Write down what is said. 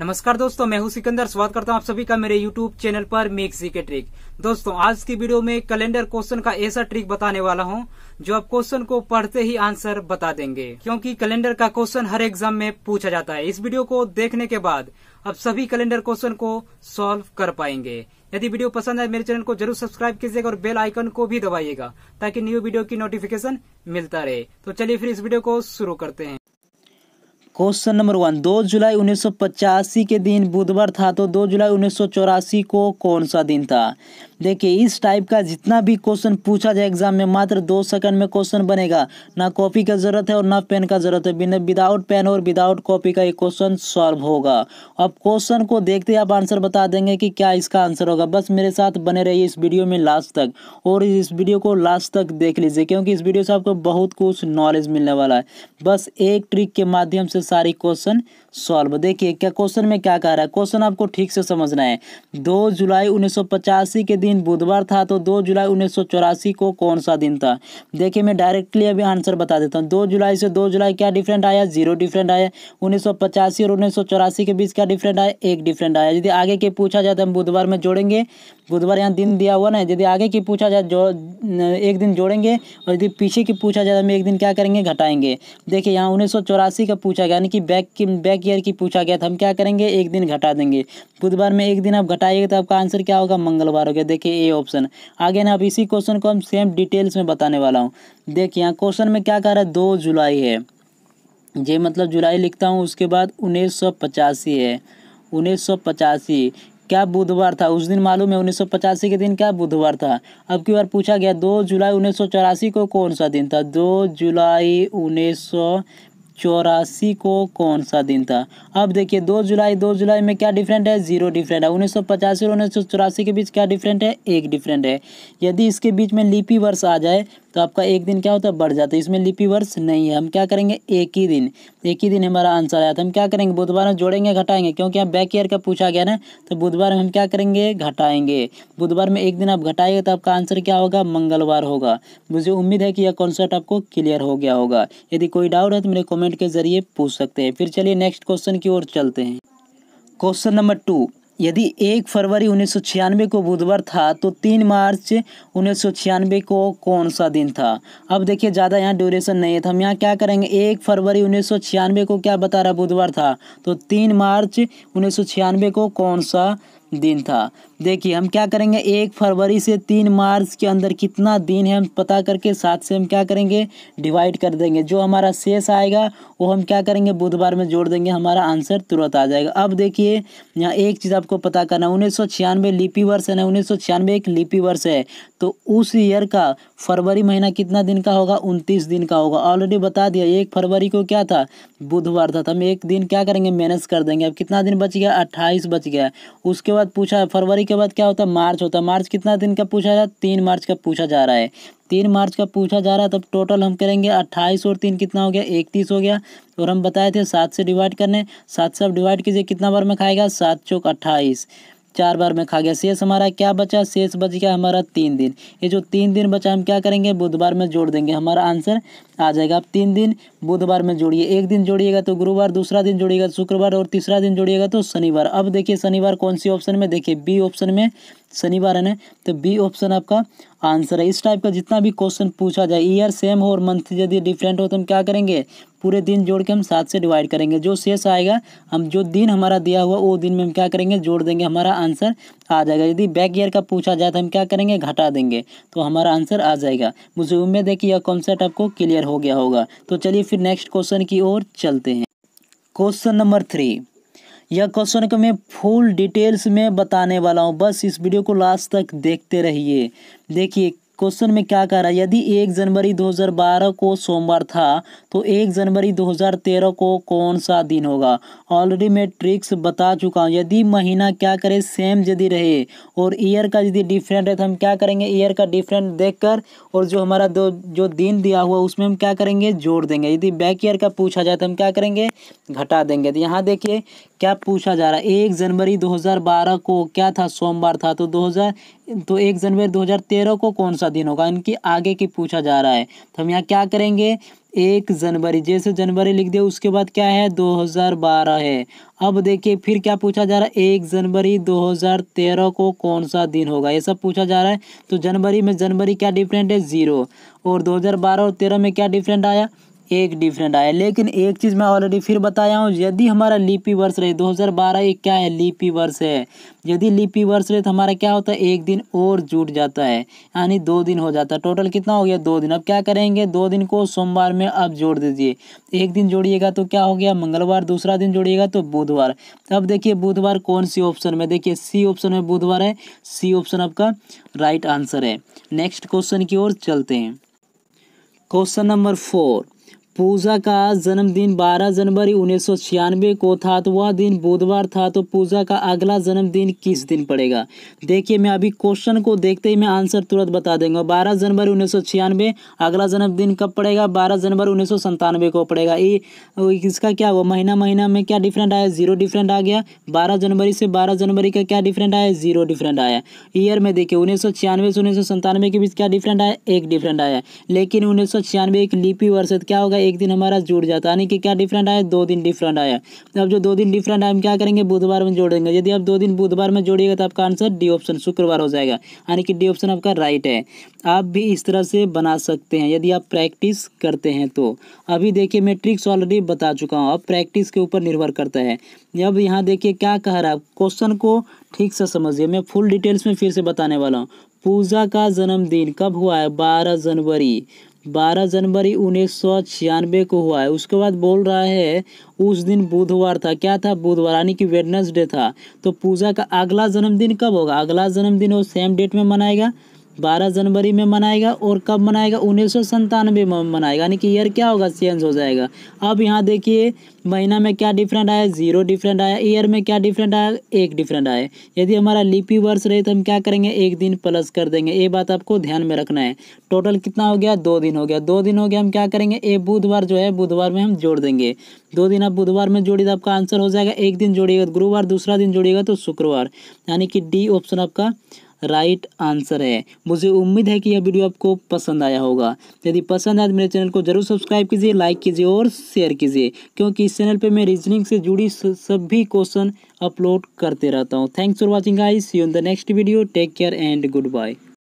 नमस्कार दोस्तों मैं हूं सिकंदर स्वागत करता हूं आप सभी का मेरे YouTube चैनल पर मेक सी के ट्रिक दोस्तों आज की वीडियो में कैलेंडर क्वेश्चन का ऐसा ट्रिक बताने वाला हूं जो आप क्वेश्चन को पढ़ते ही आंसर बता देंगे क्योंकि कैलेंडर का क्वेश्चन हर एग्जाम में पूछा जाता है इस वीडियो को देखने के बाद आप सभी कैलेंडर क्वेश्चन को सॉल्व कर पाएंगे यदि वीडियो पसंद है मेरे चैनल को जरूर सब्सक्राइब कीजिएगा और बेल आइकन को भी दबाइएगा ताकि न्यू वीडियो की नोटिफिकेशन मिलता रहे तो चलिए फिर इस वीडियो को शुरू करते हैं क्वेश्चन नंबर वन दो जुलाई उन्नीस के दिन बुधवार था तो दो जुलाई उन्नीस को कौन सा दिन था देखिए इस टाइप का जितना भी क्वेश्चन पूछा जाए एग्जाम में मात्र दो सेकंड में क्वेश्चन बनेगा ना कॉपी का जरूरत है और ना पेन का जरूरत है बिना विदाउट पेन और विदाउट कॉपी का ये क्वेश्चन सॉल्व होगा अब क्वेश्चन को देखते ही आप आंसर बता देंगे कि क्या इसका आंसर होगा बस मेरे साथ बने रहिए इस वीडियो में लास्ट तक और इस वीडियो को लास्ट तक देख लीजिए क्योंकि इस वीडियो से आपको बहुत कुछ नॉलेज मिलने वाला है बस एक ट्रिक के माध्यम से सारी क्वेश्चन सॉल्व देखिए क्या क्वेश्चन में क्या कह रहा है क्वेश्चन आपको ठीक से समझना है दो जुलाई उन्नीस के दिन दिन बुधवार था तो दो जुलाई उन्नीस को कौन सा दिन था देखिए मैं डायरेक्टली अभी आंसर बता देता हूँ दो जुलाई से दो जुलाई क्या डिफरेंट आया जीरो डिफरेंट आया उन्नीस और उन्नीस के बीच क्या डिफरेंट आया एक डिफरेंट आया यदि आगे के पूछा जाए तो हम बुधवार में जोड़ेंगे बुधवार यहाँ दिन दिया हुआ ना यदि आगे की पूछा जाए जो एक दिन जोड़ेंगे और यदि पीछे की पूछा जाए तो हम एक दिन क्या करेंगे घटाएंगे देखिए यहाँ उन्नीस का पूछा गया यानी कि बैक की बैक ईयर की पूछा गया तो हम क्या करेंगे एक दिन घटा देंगे बुधवार में एक दिन आप घटाइएगा तो आपका आंसर क्या होगा मंगलवार हो गया देखिए देखिए ए ऑप्शन आगे ना अब इसी क्वेश्चन को हम सेम डिटेल्स में बताने वाला हूँ देखिए यहाँ क्वेश्चन में क्या कह रहा है दो जुलाई है जे मतलब जुलाई लिखता हूँ उसके बाद उन्नीस है उन्नीस क्या बुधवार था उस दिन मालूम है उन्नीस के दिन क्या बुधवार था अब की बार पूछा गया दो जुलाई उन्नीस को कौन सा दिन था दो जुलाई उन्नीस चौरासी को कौन सा दिन था अब देखिए दो जुलाई दो जुलाई में क्या डिफरेंट है जीरो डिफरेंट है उन्नीस सौ पचासी और उन्नीस सौ चौरासी के बीच क्या डिफरेंट है एक डिफरेंट है यदि इसके बीच में लिपि वर्ष आ जाए तो आपका एक दिन क्या होता है बढ़ जाता है इसमें लिपि वर्ष नहीं है हम क्या करेंगे एक ही दिन एक ही दिन हमारा आंसर आया था हम क्या करेंगे बुधवार में जोड़ेंगे घटाएंगे क्योंकि यहाँ बैक ईयर का पूछा गया ना तो बुधवार में हम क्या करेंगे घटाएंगे बुधवार में एक दिन आप घटाएंगे तो आपका आंसर क्या होगा मंगलवार होगा मुझे उम्मीद है कि यह कॉन्सेप्ट आपको क्लियर हो गया होगा यदि कोई डाउट है तो मेरे कॉमेंट कमेंट के जरिए पूछ सकते हैं फिर चलिए नेक्स्ट क्वेश्चन की ओर चलते हैं क्वेश्चन नंबर टू यदि एक फरवरी उन्नीस को बुधवार था तो तीन मार्च उन्नीस को कौन सा दिन था अब देखिए ज़्यादा यहाँ ड्यूरेशन नहीं है तो हम यहाँ क्या करेंगे एक फरवरी उन्नीस को क्या बता रहा बुधवार था तो तीन मार्च उन्नीस को कौन सा दिन था देखिए हम क्या करेंगे एक फरवरी से तीन मार्च के अंदर कितना दिन है हम पता करके साथ से हम क्या करेंगे डिवाइड कर देंगे जो हमारा शेष आएगा वो हम क्या करेंगे बुधवार में जोड़ देंगे हमारा आंसर तुरंत आ जाएगा अब देखिए यहाँ एक चीज़ आपको पता करना है उन्नीस लिपि वर्ष है ना उन्नीस एक लिपि वर्ष है तो उस ईयर का फरवरी महीना कितना दिन का होगा उनतीस दिन का होगा ऑलरेडी बता दिया एक फरवरी को क्या था बुधवार था तो हम एक दिन क्या करेंगे मैनेज कर देंगे अब कितना दिन बच गया अट्ठाईस बच गया उसके बाद बाद पूछा है फरवरी के बाद क्या होता है मार्च होता है मार्च कितना दिन का पूछा जा रहा है तीन मार्च का पूछा जा रहा है तीन मार्च का पूछा जा रहा है तब टोटल हम करेंगे अट्ठाईस और तीन कितना हो गया इकतीस हो गया और हम बताए थे सात से डिवाइड करने सात से आप डिवाइड कीजिए कितना बार में खाएगा सात चौक अट्ठाईस चार बार में खा गया शेष हमारा क्या बचा शेष बच गया हमारा तीन दिन ये जो तीन दिन बचा हम क्या करेंगे बुधवार में जोड़ देंगे हमारा आंसर आ जाएगा आप तीन दिन बुधवार में जोड़िए एक दिन जोड़िएगा तो गुरुवार दूसरा दिन जोड़िएगा तो शुक्रवार और तीसरा दिन जोड़िएगा तो शनिवार अब देखिए शनिवार कौन सी ऑप्शन में देखिए बी ऑप्शन में शनिवार है तो बी ऑप्शन आपका आंसर है इस टाइप का जितना भी क्वेश्चन पूछा जाए ईयर सेम हो और मंथ यदि डिफरेंट हो तो हम क्या करेंगे पूरे दिन जोड़ के हम सात से डिवाइड करेंगे जो शेष आएगा हम जो दिन हमारा दिया हुआ वो दिन में हम क्या करेंगे जोड़ देंगे हमारा आंसर आ जाएगा यदि बैक ईयर का पूछा जाए तो हम क्या करेंगे घटा देंगे तो हमारा आंसर आ जाएगा मुझे उम्मीद है कि यह कॉन्सेप्ट आपको क्लियर हो गया होगा तो चलिए फिर नेक्स्ट क्वेश्चन की ओर चलते हैं क्वेश्चन नंबर थ्री यह क्वेश्चन को मैं फुल डिटेल्स में बताने वाला हूँ बस इस वीडियो को लास्ट तक देखते रहिए देखिए क्वेश्चन में क्या कह रहा है यदि एक जनवरी 2012 को सोमवार था तो एक जनवरी 2013 को कौन सा दिन होगा ऑलरेडी मैं ट्रिक्स बता चुका हूँ यदि महीना क्या करे सेम यदि रहे और ईयर का यदि डिफरेंट है तो हम क्या करेंगे ईयर का डिफरेंट देखकर और जो हमारा दो जो दिन दिया हुआ उसमें हम क्या करेंगे जोड़ देंगे यदि बैक ईयर का पूछा जाए तो हम क्या करेंगे घटा देंगे तो यहाँ देखिए क्या पूछा जा रहा है एक जनवरी 2012 को क्या था सोमवार था तो 2000 तो एक जनवरी 2013 को कौन सा दिन होगा इनकी आगे की पूछा जा रहा है तो हम यहाँ क्या करेंगे एक जनवरी जैसे जनवरी लिख दिया उसके बाद क्या है 2012 है अब देखिए फिर क्या पूछा जा रहा है एक जनवरी 2013 को कौन सा दिन होगा ये सब पूछा जा रहा है तो जनवरी में जनवरी क्या डिफरेंट है ज़ीरो और 2012 और 13 में क्या डिफरेंट आया एक डिफरेंट आया लेकिन एक चीज़ मैं ऑलरेडी फिर बताया हूँ यदि हमारा लिपि वर्ष रहे 2012 ये क्या है लिपि वर्ष है यदि लिपि वर्ष रहे तो हमारा क्या होता है एक दिन और जुट जाता है यानी दो दिन हो जाता है टोटल कितना हो गया दो दिन अब क्या करेंगे दो दिन को सोमवार में अब जोड़ दीजिए एक दिन जोड़िएगा तो क्या हो गया मंगलवार दूसरा दिन जोड़िएगा तो बुधवार अब देखिए बुधवार कौन सी ऑप्शन में देखिए सी ऑप्शन में बुधवार है सी ऑप्शन आपका राइट आंसर है नेक्स्ट क्वेश्चन की ओर चलते हैं क्वेश्चन नंबर फोर पूजा का जन्मदिन 12 जनवरी उन्नीस को था तो वह दिन बुधवार था तो पूजा का अगला जन्मदिन किस दिन पड़ेगा देखिए मैं अभी क्वेश्चन को देखते ही मैं आंसर तुरंत बता देंगे 12 जनवरी उन्नीस अगला जन्मदिन कब पड़ेगा 12 जनवरी उन्नीस को पड़ेगा ये इसका क्या हुआ महीना महीना में क्या डिफरेंट आया जीरो डिफरेंट आ गया बारह जनवरी से बारह जनवरी का क्या डिफरेंट आया जीरो डिफरेंट आया ईयर में देखिए उन्नीस से उन्नीस के बीच क्या डिफरेंट आया एक डिफरेंट आया लेकिन उन्नीस एक लिपि वर्ष क्या होगा एक दिन हमारा जुड़ जाता है यानी कि क्या डिफरेंट आया दो दिन डिफरेंट आया अब जो दो दिन डिफरेंट आया हम क्या करेंगे बुधवार में जोड़ेंगे यदि आप दो दिन बुधवार में जोड़िएगा तो आपका आंसर डी ऑप्शन शुक्रवार हो जाएगा यानी कि डी ऑप्शन आपका राइट है आप भी इस तरह से बना सकते हैं यदि आप प्रैक्टिस करते हैं तो अभी देखिए मैं ट्रिक्स ऑलरेडी बता चुका हूँ अब प्रैक्टिस के ऊपर निर्भर करता है अब यहाँ देखिए क्या कह रहा है क्वेश्चन को ठीक से समझिए मैं फुल डिटेल्स में फिर से बताने वाला हूँ पूजा का जन्मदिन कब हुआ है बारह जनवरी बारह जनवरी उन्नीस सौ छियानवे को हुआ है उसके बाद बोल रहा है उस दिन बुधवार था क्या था बुधवार यानी कि वेडनेसडे था तो पूजा का अगला जन्मदिन कब होगा अगला जन्मदिन वो सेम डेट में मनाएगा 12 जनवरी में मनाएगा और कब मनाएगा उन्नीस सौ में मनाएगा यानी कि ईयर क्या होगा चेंज हो जाएगा अब यहाँ देखिए महीना में क्या डिफरेंट आया जीरो डिफरेंट आया ईयर में क्या डिफरेंट आया एक डिफरेंट आया यदि हमारा लिपि वर्ष रहे तो हम क्या करेंगे एक दिन प्लस कर देंगे ये बात आपको ध्यान में रखना है टोटल कितना हो गया दो दिन हो गया दो दिन हो गया हम क्या करेंगे ए बुधवार जो है बुधवार में हम जोड़ देंगे दो दिन आप बुधवार में जोड़िए तो आपका आंसर हो जाएगा एक दिन जोड़िएगा तो गुरुवार दूसरा दिन जोड़िएगा तो शुक्रवार यानी कि डी ऑप्शन आपका राइट आंसर है मुझे उम्मीद है कि यह वीडियो आपको पसंद आया होगा यदि पसंद आया तो मेरे चैनल को जरूर सब्सक्राइब कीजिए लाइक कीजिए और शेयर कीजिए क्योंकि इस चैनल पर मैं रीजनिंग से जुड़ी सभी क्वेश्चन अपलोड करते रहता हूँ thanks for watching I see on the next video take care and good bye